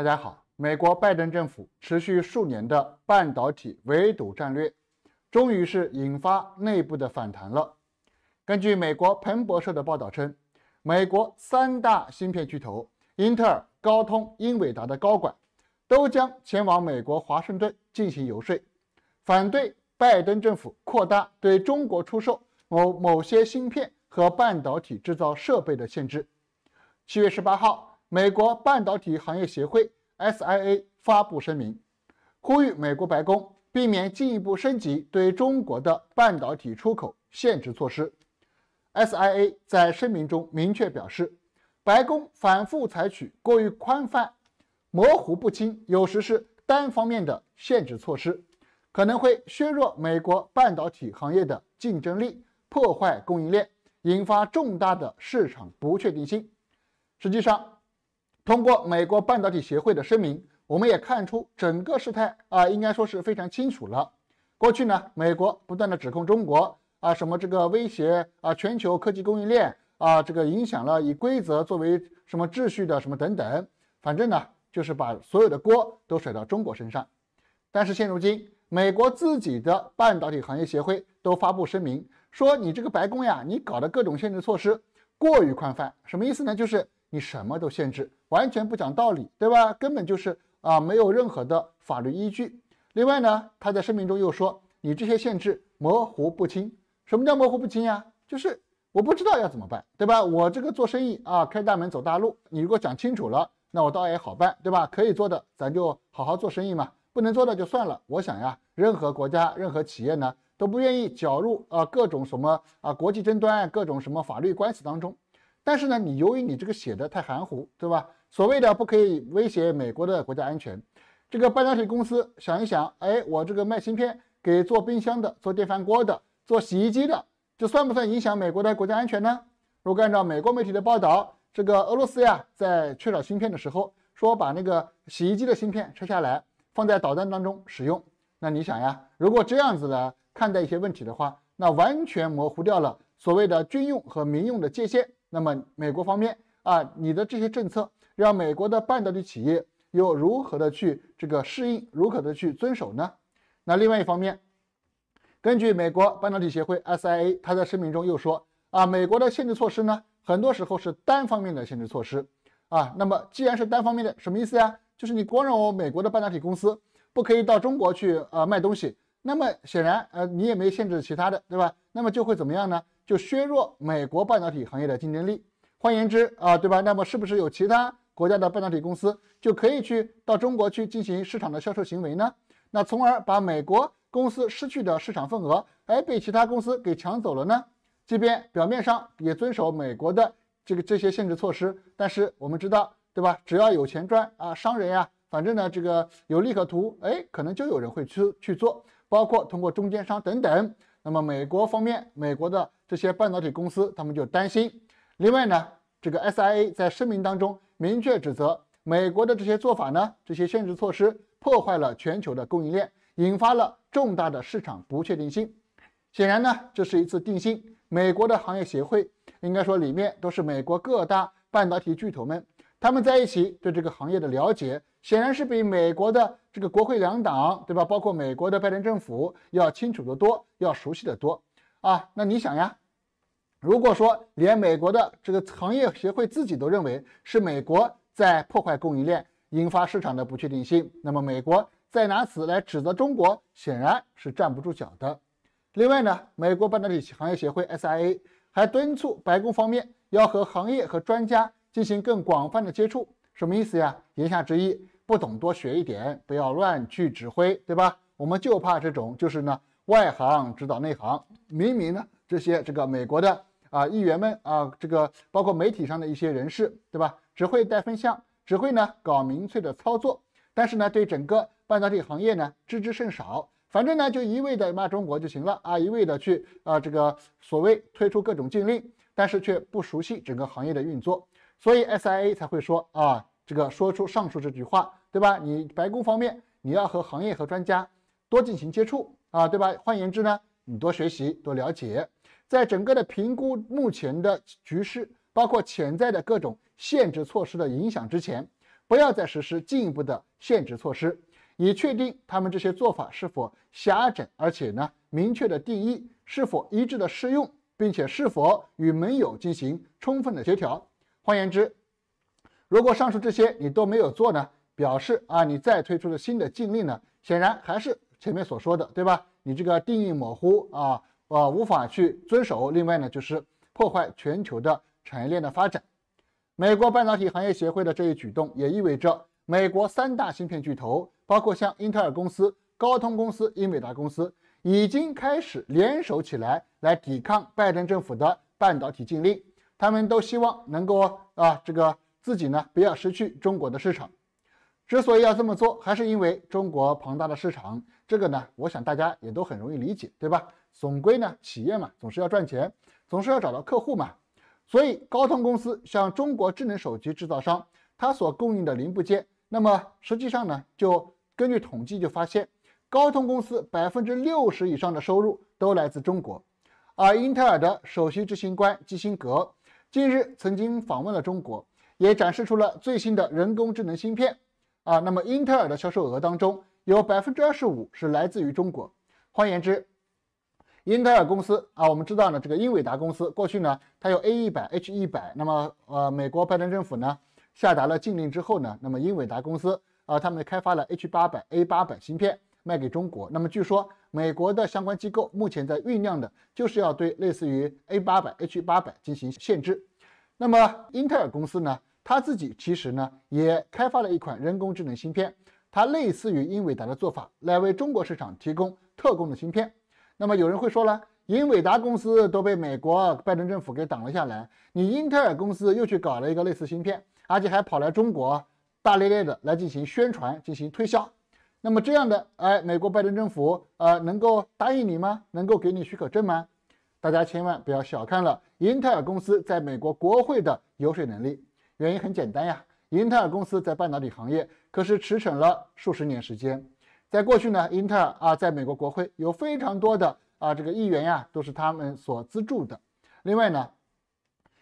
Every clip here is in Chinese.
大家好，美国拜登政府持续数年的半导体围堵战略，终于是引发内部的反弹了。根据美国彭博社的报道称，美国三大芯片巨头英特尔、高通、英伟达的高管，都将前往美国华盛顿进行游说，反对拜登政府扩大对中国出售某某些芯片和半导体制造设备的限制。七月十八号。美国半导体行业协会 SIA 发布声明，呼吁美国白宫避免进一步升级对中国的半导体出口限制措施。SIA 在声明中明确表示，白宫反复采取过于宽泛、模糊不清，有时是单方面的限制措施，可能会削弱美国半导体行业的竞争力，破坏供应链，引发重大的市场不确定性。实际上，通过美国半导体协会的声明，我们也看出整个事态啊，应该说是非常清楚了。过去呢，美国不断的指控中国啊，什么这个威胁啊，全球科技供应链啊，这个影响了以规则作为什么秩序的什么等等，反正呢就是把所有的锅都甩到中国身上。但是现如今，美国自己的半导体行业协会都发布声明，说你这个白宫呀，你搞的各种限制措施过于宽泛，什么意思呢？就是你什么都限制。完全不讲道理，对吧？根本就是啊，没有任何的法律依据。另外呢，他在声明中又说，你这些限制模糊不清。什么叫模糊不清呀？就是我不知道要怎么办，对吧？我这个做生意啊，开大门走大路。你如果讲清楚了，那我倒也好办，对吧？可以做的，咱就好好做生意嘛。不能做的就算了。我想呀，任何国家、任何企业呢，都不愿意搅入啊各种什么啊国际争端、各种什么法律官司当中。但是呢，你由于你这个写的太含糊，对吧？所谓的不可以威胁美国的国家安全，这个半导体公司想一想，哎，我这个卖芯片给做冰箱的、做电饭锅的、做洗衣机的，这算不算影响美国的国家安全呢？如果按照美国媒体的报道，这个俄罗斯呀，在缺少芯片的时候，说把那个洗衣机的芯片拆下来放在导弹当中使用，那你想呀，如果这样子来看待一些问题的话，那完全模糊掉了所谓的军用和民用的界限。那么美国方面啊，你的这些政策让美国的半导体企业又如何的去这个适应，如何的去遵守呢？那另外一方面，根据美国半导体协会 SIA，他在声明中又说啊，美国的限制措施呢，很多时候是单方面的限制措施啊。那么既然是单方面的，什么意思呀？就是你光让我美国的半导体公司不可以到中国去呃卖东西，那么显然呃你也没限制其他的，对吧？那么就会怎么样呢？就削弱美国半导体行业的竞争力。换言之啊，对吧？那么是不是有其他国家的半导体公司就可以去到中国去进行市场的销售行为呢？那从而把美国公司失去的市场份额，哎，被其他公司给抢走了呢？即便表面上也遵守美国的这个这些限制措施，但是我们知道，对吧？只要有钱赚啊，商人呀，反正呢，这个有利可图，哎，可能就有人会去去做，包括通过中间商等等。那么美国方面，美国的这些半导体公司他们就担心。另外呢，这个 SIA 在声明当中明确指责美国的这些做法呢，这些限制措施破坏了全球的供应链，引发了重大的市场不确定性。显然呢，这是一次定性。美国的行业协会应该说里面都是美国各大半导体巨头们。他们在一起对这个行业的了解，显然是比美国的这个国会两党，对吧？包括美国的拜登政府要清楚得多，要熟悉得多啊。那你想呀，如果说连美国的这个行业协会自己都认为是美国在破坏供应链，引发市场的不确定性，那么美国再拿此来指责中国，显然是站不住脚的。另外呢，美国半导体行业协会 SIA 还敦促白宫方面要和行业和专家。进行更广泛的接触，什么意思呀？言下之意，不懂多学一点，不要乱去指挥，对吧？我们就怕这种，就是呢，外行指导内行。明明呢，这些这个美国的啊议员们啊，这个包括媒体上的一些人士，对吧？只会带风向，只会呢搞民粹的操作，但是呢，对整个半导体行业呢知之甚少。反正呢，就一味的骂中国就行了啊，一味的去啊这个所谓推出各种禁令，但是却不熟悉整个行业的运作。所以 SIA 才会说啊，这个说出上述这句话，对吧？你白宫方面，你要和行业和专家多进行接触啊，对吧？换言之呢，你多学习、多了解，在整个的评估目前的局势，包括潜在的各种限制措施的影响之前，不要再实施进一步的限制措施，以确定他们这些做法是否狭窄，而且呢，明确的定义是否一致的适用，并且是否与盟友进行充分的协调。换言之，如果上述这些你都没有做呢，表示啊，你再推出了新的禁令呢，显然还是前面所说的，对吧？你这个定义模糊啊，呃，无法去遵守。另外呢，就是破坏全球的产业链的发展。美国半导体行业协会的这一举动，也意味着美国三大芯片巨头，包括像英特尔公司、高通公司、英伟达公司，已经开始联手起来，来抵抗拜登政府的半导体禁令。他们都希望能够啊，这个自己呢不要失去中国的市场。之所以要这么做，还是因为中国庞大的市场。这个呢，我想大家也都很容易理解，对吧？总归呢，企业嘛，总是要赚钱，总是要找到客户嘛。所以，高通公司向中国智能手机制造商它所供应的零部件，那么实际上呢，就根据统计就发现，高通公司百分之六十以上的收入都来自中国，而英特尔的首席执行官基辛格。近日曾经访问了中国，也展示出了最新的人工智能芯片。啊，那么英特尔的销售额当中有百分之二十五是来自于中国。换言之，英特尔公司啊，我们知道呢，这个英伟达公司过去呢，它有 A 一百、H 一百。那么呃，美国拜登政府呢下达了禁令之后呢，那么英伟达公司啊，他们开发了 H 八百、A 八百芯片。卖给中国，那么据说美国的相关机构目前在酝酿的就是要对类似于 A 八百、H 八百进行限制。那么英特尔公司呢，它自己其实呢也开发了一款人工智能芯片，它类似于英伟达的做法，来为中国市场提供特供的芯片。那么有人会说了，英伟达公司都被美国拜登政府给挡了下来，你英特尔公司又去搞了一个类似芯片，而且还跑来中国大咧咧的来进行宣传、进行推销。那么这样的哎，美国拜登政府啊，能够答应你吗？能够给你许可证吗？大家千万不要小看了英特尔公司在美国国会的游说能力。原因很简单呀，英特尔公司在半导体行业可是驰骋了数十年时间。在过去呢，英特尔啊，在美国国会有非常多的啊这个议员呀，都是他们所资助的。另外呢，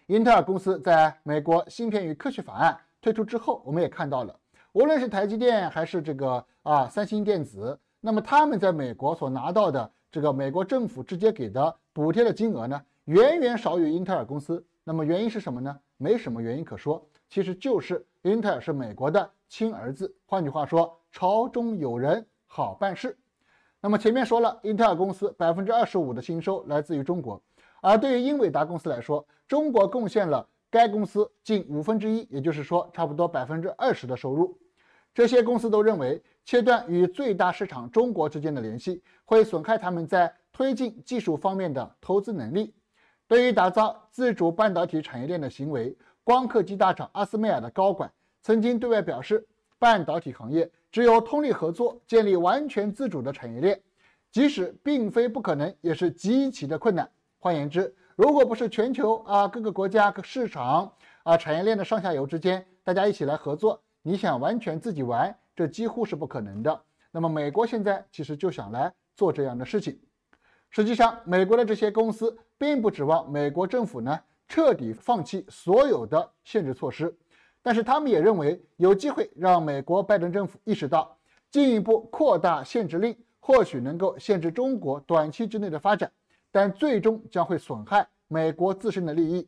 英特尔公司在美国芯片与科学法案推出之后，我们也看到了。无论是台积电还是这个啊三星电子，那么他们在美国所拿到的这个美国政府直接给的补贴的金额呢，远远少于英特尔公司。那么原因是什么呢？没什么原因可说，其实就是英特尔是美国的亲儿子。换句话说，朝中有人好办事。那么前面说了，英特尔公司百分之二十五的营收来自于中国，而对于英伟达公司来说，中国贡献了该公司近五分之一，也就是说差不多百分之二十的收入。这些公司都认为，切断与最大市场中国之间的联系，会损害他们在推进技术方面的投资能力。对于打造自主半导体产业链的行为，光刻机大厂阿斯麦尔的高管曾经对外表示：“半导体行业只有通力合作，建立完全自主的产业链，即使并非不可能，也是极其的困难。换言之，如果不是全球啊各个国家市场啊产业链的上下游之间大家一起来合作。”你想完全自己玩，这几乎是不可能的。那么，美国现在其实就想来做这样的事情。实际上，美国的这些公司并不指望美国政府呢彻底放弃所有的限制措施，但是他们也认为有机会让美国拜登政府意识到，进一步扩大限制令或许能够限制中国短期之内的发展，但最终将会损害美国自身的利益。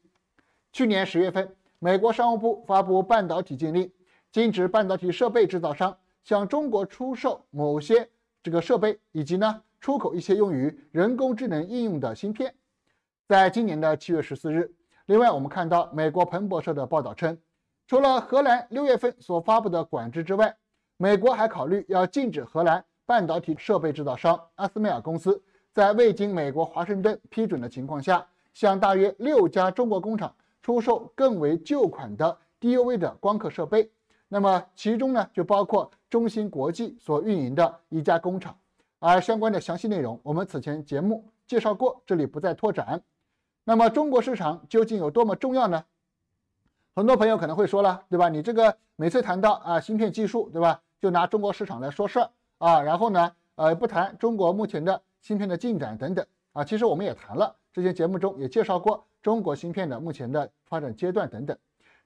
去年十月份，美国商务部发布半导体禁令。禁止半导体设备制造商向中国出售某些这个设备，以及呢出口一些用于人工智能应用的芯片。在今年的七月十四日，另外我们看到美国彭博社的报道称，除了荷兰六月份所发布的管制之外，美国还考虑要禁止荷兰半导体设备制造商阿斯麦尔公司在未经美国华盛顿批准的情况下，向大约六家中国工厂出售更为旧款的 DUV 的光刻设备。那么其中呢，就包括中芯国际所运营的一家工厂，而相关的详细内容，我们此前节目介绍过，这里不再拓展。那么中国市场究竟有多么重要呢？很多朋友可能会说了，对吧？你这个每次谈到啊芯片技术，对吧？就拿中国市场来说事儿啊，然后呢，呃，不谈中国目前的芯片的进展等等啊。其实我们也谈了，之前节目中也介绍过中国芯片的目前的发展阶段等等。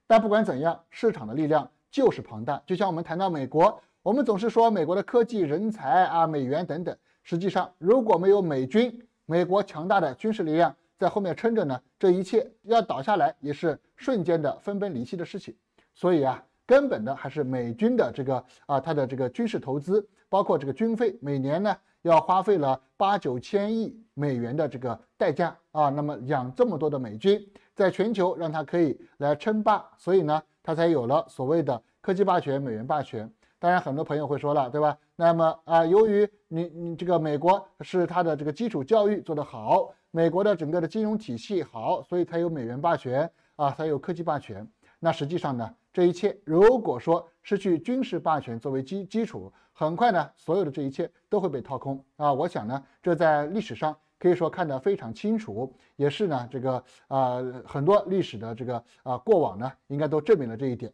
但不管怎样，市场的力量。就是庞大，就像我们谈到美国，我们总是说美国的科技人才啊、美元等等。实际上，如果没有美军、美国强大的军事力量在后面撑着呢，这一切要倒下来也是瞬间的分崩离析的事情。所以啊，根本的还是美军的这个啊，他的这个军事投资，包括这个军费，每年呢要花费了八九千亿美元的这个代价啊。那么养这么多的美军，在全球让他可以来称霸，所以呢。它才有了所谓的科技霸权、美元霸权。当然，很多朋友会说了，对吧？那么啊，由于你你这个美国是它的这个基础教育做得好，美国的整个的金融体系好，所以才有美元霸权啊，才有科技霸权。那实际上呢，这一切如果说失去军事霸权作为基基础，很快呢，所有的这一切都会被掏空啊。我想呢，这在历史上。可以说看得非常清楚，也是呢，这个啊很多历史的这个啊过往呢，应该都证明了这一点。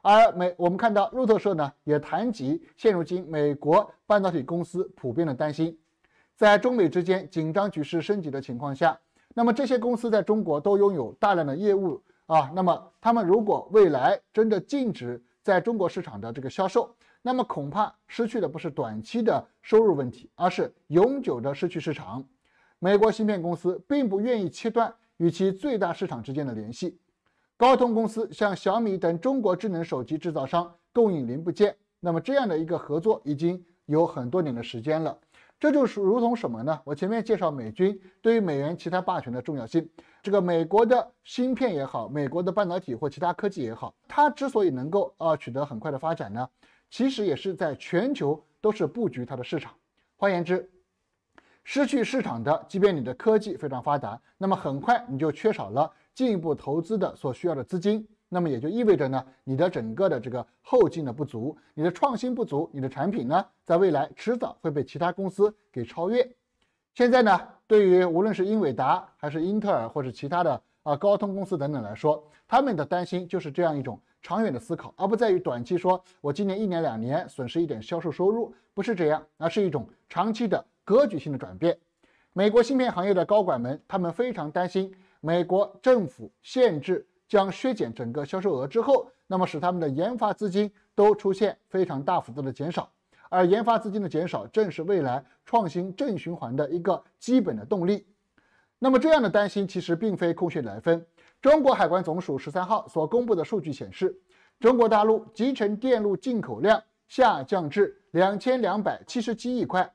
而美，我们看到路透社呢也谈及，现如今美国半导体公司普遍的担心，在中美之间紧张局势升级的情况下，那么这些公司在中国都拥有大量的业务啊，那么他们如果未来真的禁止在中国市场的这个销售，那么恐怕失去的不是短期的收入问题，而是永久的失去市场。美国芯片公司并不愿意切断与其最大市场之间的联系。高通公司向小米等中国智能手机制造商供应零部件，那么这样的一个合作已经有很多年的时间了。这就是如同什么呢？我前面介绍美军对于美元其他霸权的重要性，这个美国的芯片也好，美国的半导体或其他科技也好，它之所以能够啊取得很快的发展呢，其实也是在全球都是布局它的市场。换言之，失去市场的，即便你的科技非常发达，那么很快你就缺少了进一步投资的所需要的资金，那么也就意味着呢，你的整个的这个后劲的不足，你的创新不足，你的产品呢，在未来迟早会被其他公司给超越。现在呢，对于无论是英伟达还是英特尔或者其他的啊高通公司等等来说，他们的担心就是这样一种长远的思考，而不在于短期，说我今年一年两年损失一点销售收入，不是这样，而是一种长期的。格局性的转变，美国芯片行业的高管们，他们非常担心美国政府限制将削减整个销售额之后，那么使他们的研发资金都出现非常大幅度的减少，而研发资金的减少正是未来创新正循环的一个基本的动力。那么这样的担心其实并非空穴来风。中国海关总署十三号所公布的数据显示，中国大陆集成电路进口量下降至两千两百七十七亿块。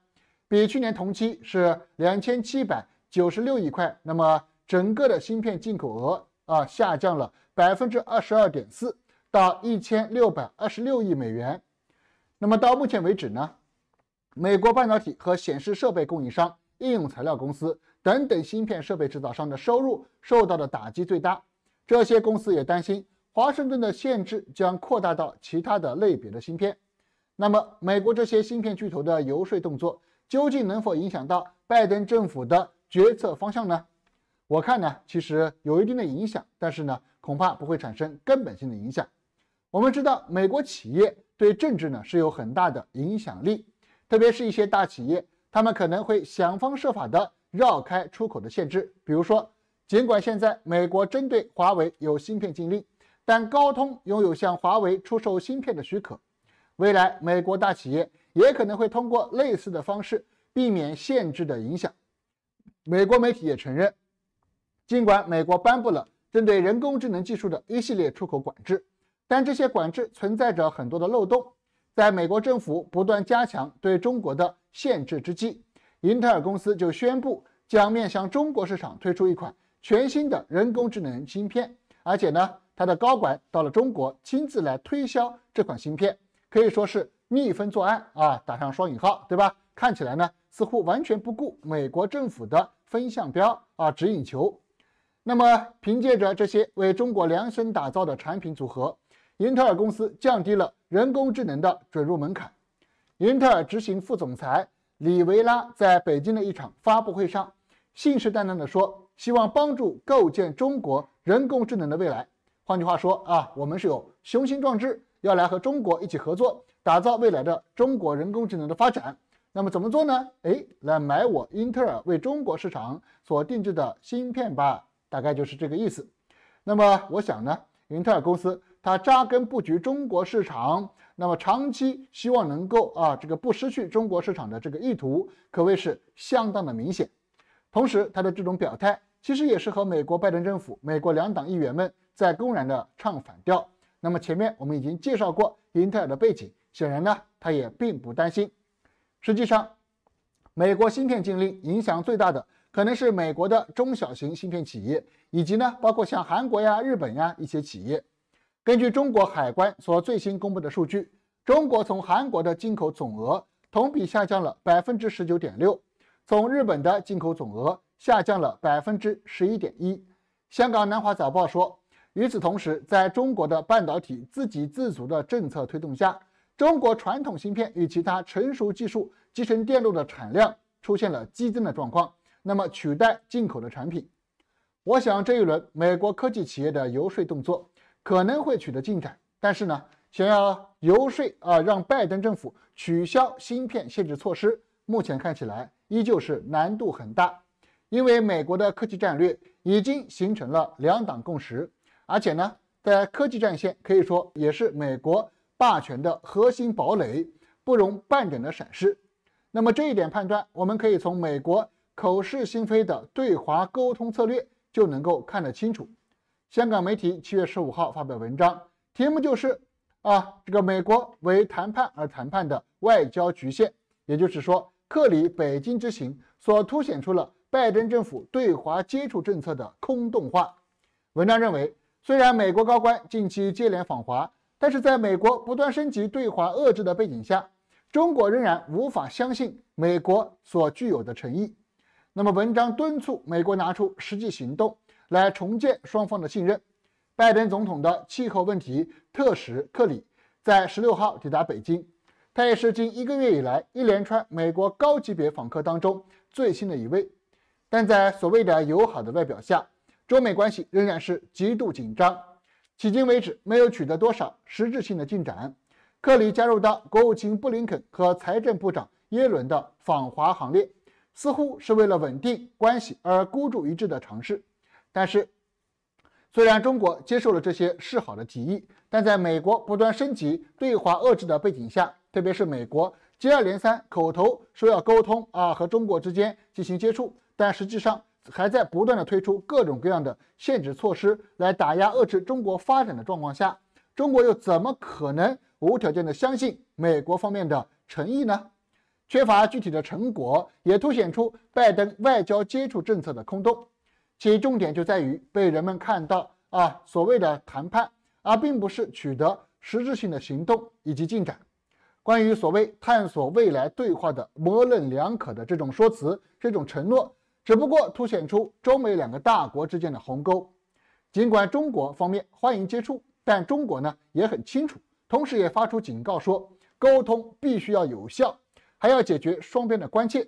比去年同期是两千七百九十六亿块，那么整个的芯片进口额啊下降了百分之二十二点四，到一千六百二十六亿美元。那么到目前为止呢，美国半导体和显示设备供应商、应用材料公司等等芯片设备制造商的收入受到的打击最大。这些公司也担心华盛顿的限制将扩大到其他的类别的芯片。那么美国这些芯片巨头的游说动作。究竟能否影响到拜登政府的决策方向呢？我看呢，其实有一定的影响，但是呢，恐怕不会产生根本性的影响。我们知道，美国企业对政治呢是有很大的影响力，特别是一些大企业，他们可能会想方设法地绕开出口的限制。比如说，尽管现在美国针对华为有芯片禁令，但高通拥有向华为出售芯片的许可。未来，美国大企业。也可能会通过类似的方式避免限制的影响。美国媒体也承认，尽管美国颁布了针对人工智能技术的一系列出口管制，但这些管制存在着很多的漏洞。在美国政府不断加强对中国的限制之际，英特尔公司就宣布将面向中国市场推出一款全新的人工智能芯片，而且呢，它的高管到了中国亲自来推销这款芯片，可以说是。逆风作案啊，打上双引号，对吧？看起来呢，似乎完全不顾美国政府的风向标啊、指引球。那么，凭借着这些为中国量身打造的产品组合，英特尔公司降低了人工智能的准入门槛。英特尔执行副总裁李维拉在北京的一场发布会上，信誓旦旦地说：“希望帮助构建中国人工智能的未来。”换句话说啊，我们是有雄心壮志，要来和中国一起合作。打造未来的中国人工智能的发展，那么怎么做呢？哎，来买我英特尔为中国市场所定制的芯片吧，大概就是这个意思。那么我想呢，英特尔公司它扎根布局中国市场，那么长期希望能够啊这个不失去中国市场的这个意图，可谓是相当的明显。同时，它的这种表态其实也是和美国拜登政府、美国两党议员们在公然的唱反调。那么前面我们已经介绍过英特尔的背景。显然呢，他也并不担心。实际上，美国芯片禁令影响最大的可能是美国的中小型芯片企业，以及呢，包括像韩国呀、日本呀一些企业。根据中国海关所最新公布的数据，中国从韩国的进口总额同比下降了百分之十九点六，从日本的进口总额下降了百分之十一点一。香港南华早报说，与此同时，在中国的半导体自给自足的政策推动下，中国传统芯片与其他成熟技术集成电路的产量出现了激增的状况。那么，取代进口的产品，我想这一轮美国科技企业的游说动作可能会取得进展。但是呢，想要游说啊，让拜登政府取消芯片限制措施，目前看起来依旧是难度很大，因为美国的科技战略已经形成了两党共识，而且呢，在科技战线可以说也是美国。霸权的核心堡垒不容半点的闪失。那么这一点判断，我们可以从美国口是心非的对华沟通策略就能够看得清楚。香港媒体七月十五号发表文章，题目就是“啊，这个美国为谈判而谈判的外交局限”。也就是说，克里北京之行所凸显出了拜登政府对华接触政策的空洞化。文章认为，虽然美国高官近期接连访华。但是，在美国不断升级对华遏制的背景下，中国仍然无法相信美国所具有的诚意。那么，文章敦促美国拿出实际行动来重建双方的信任。拜登总统的气候问题特使克里在十六号抵达北京，他也是近一个月以来一连串美国高级别访客当中最新的一位。但在所谓的友好的外表下，中美关系仍然是极度紧张。迄今为止没有取得多少实质性的进展。克里加入到国务卿布林肯和财政部长耶伦的访华行列，似乎是为了稳定关系而孤注一掷的尝试。但是，虽然中国接受了这些示好的提议，但在美国不断升级对华遏制的背景下，特别是美国接二连三口头说要沟通啊和中国之间进行接触，但实际上。还在不断的推出各种各样的限制措施来打压遏制中国发展的状况下，中国又怎么可能无条件的相信美国方面的诚意呢？缺乏具体的成果，也凸显出拜登外交接触政策的空洞。其重点就在于被人们看到啊所谓的谈判，而并不是取得实质性的行动以及进展。关于所谓探索未来对话的模棱两可的这种说辞，这种承诺。只不过凸显出中美两个大国之间的鸿沟。尽管中国方面欢迎接触，但中国呢也很清楚，同时也发出警告说，沟通必须要有效，还要解决双边的关切。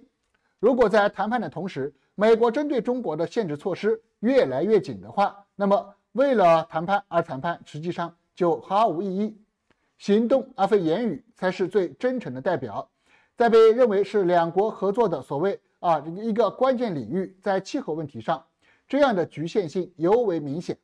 如果在谈判的同时，美国针对中国的限制措施越来越紧的话，那么为了谈判而谈判，实际上就毫无意义。行动而非言语才是最真诚的代表。在被认为是两国合作的所谓。啊，一个关键领域在气候问题上，这样的局限性尤为明显。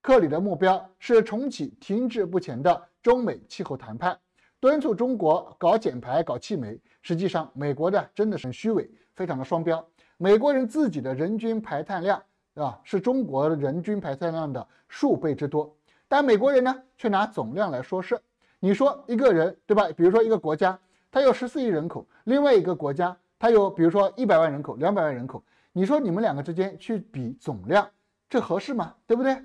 克里的目标是重启停滞不前的中美气候谈判，敦促中国搞减排、搞气煤。实际上，美国呢真的是很虚伪，非常的双标。美国人自己的人均排碳量，啊，是中国人均排碳量的数倍之多，但美国人呢却拿总量来说事。你说一个人，对吧？比如说一个国家，它有十四亿人口，另外一个国家。它有，比如说一百万人口、两百万人口，你说你们两个之间去比总量，这合适吗？对不对？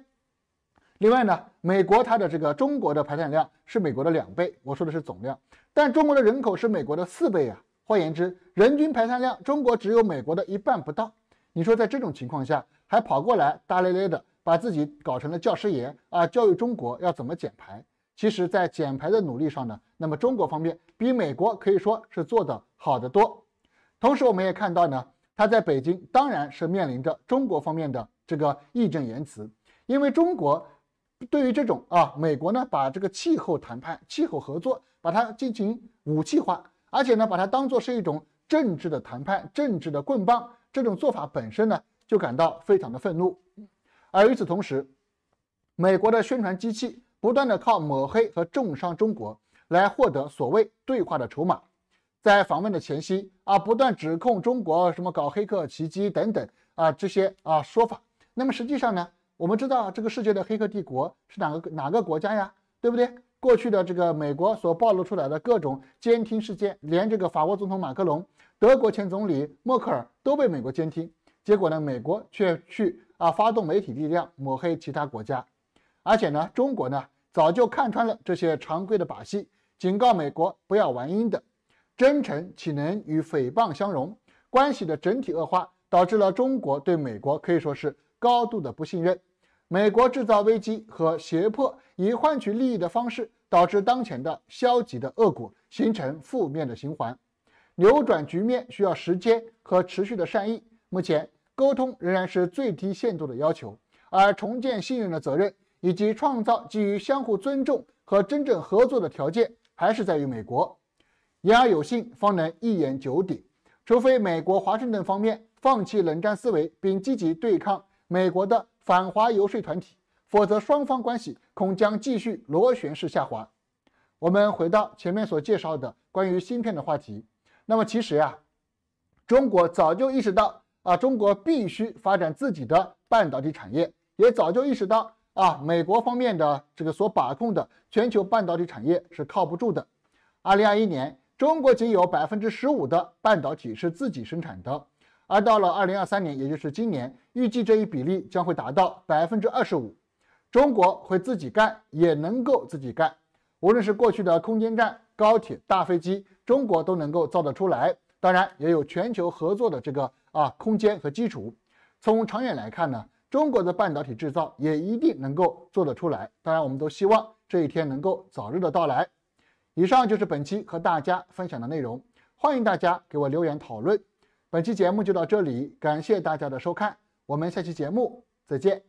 另外呢，美国它的这个中国的排产量是美国的两倍，我说的是总量，但中国的人口是美国的四倍啊。换言之，人均排碳量，中国只有美国的一半不到。你说在这种情况下，还跑过来大咧咧的把自己搞成了教师爷啊，教育中国要怎么减排？其实，在减排的努力上呢，那么中国方面比美国可以说是做得好得多。同时，我们也看到呢，他在北京当然是面临着中国方面的这个义正言辞，因为中国对于这种啊，美国呢把这个气候谈判、气候合作，把它进行武器化，而且呢把它当做是一种政治的谈判、政治的棍棒，这种做法本身呢就感到非常的愤怒。而与此同时，美国的宣传机器不断的靠抹黑和重伤中国来获得所谓对话的筹码。在访问的前夕啊，不断指控中国什么搞黑客袭击等等啊这些啊说法。那么实际上呢，我们知道这个世界的黑客帝国是哪个哪个国家呀？对不对？过去的这个美国所暴露出来的各种监听事件，连这个法国总统马克龙、德国前总理默克尔都被美国监听。结果呢，美国却去啊发动媒体力量抹黑其他国家，而且呢，中国呢早就看穿了这些常规的把戏，警告美国不要玩阴的。真诚岂能与诽谤相容？关系的整体恶化导致了中国对美国可以说是高度的不信任。美国制造危机和胁迫，以换取利益的方式，导致当前的消极的恶果，形成负面的循环。扭转局面需要时间和持续的善意。目前，沟通仍然是最低限度的要求，而重建信任的责任，以及创造基于相互尊重和真正合作的条件，还是在于美国。言而有信，方能一言九鼎。除非美国华盛顿方面放弃冷战思维，并积极对抗美国的反华游说团体，否则双方关系恐将继续螺旋式下滑。我们回到前面所介绍的关于芯片的话题，那么其实呀，中国早就意识到啊，中国必须发展自己的半导体产业，也早就意识到啊，美国方面的这个所把控的全球半导体产业是靠不住的。二零二一年。中国仅有百分之十五的半导体是自己生产的，而到了二零二三年，也就是今年，预计这一比例将会达到百分之二十五。中国会自己干，也能够自己干。无论是过去的空间站、高铁、大飞机，中国都能够造得出来。当然，也有全球合作的这个啊空间和基础。从长远来看呢，中国的半导体制造也一定能够做得出来。当然，我们都希望这一天能够早日的到来。以上就是本期和大家分享的内容，欢迎大家给我留言讨论。本期节目就到这里，感谢大家的收看，我们下期节目再见。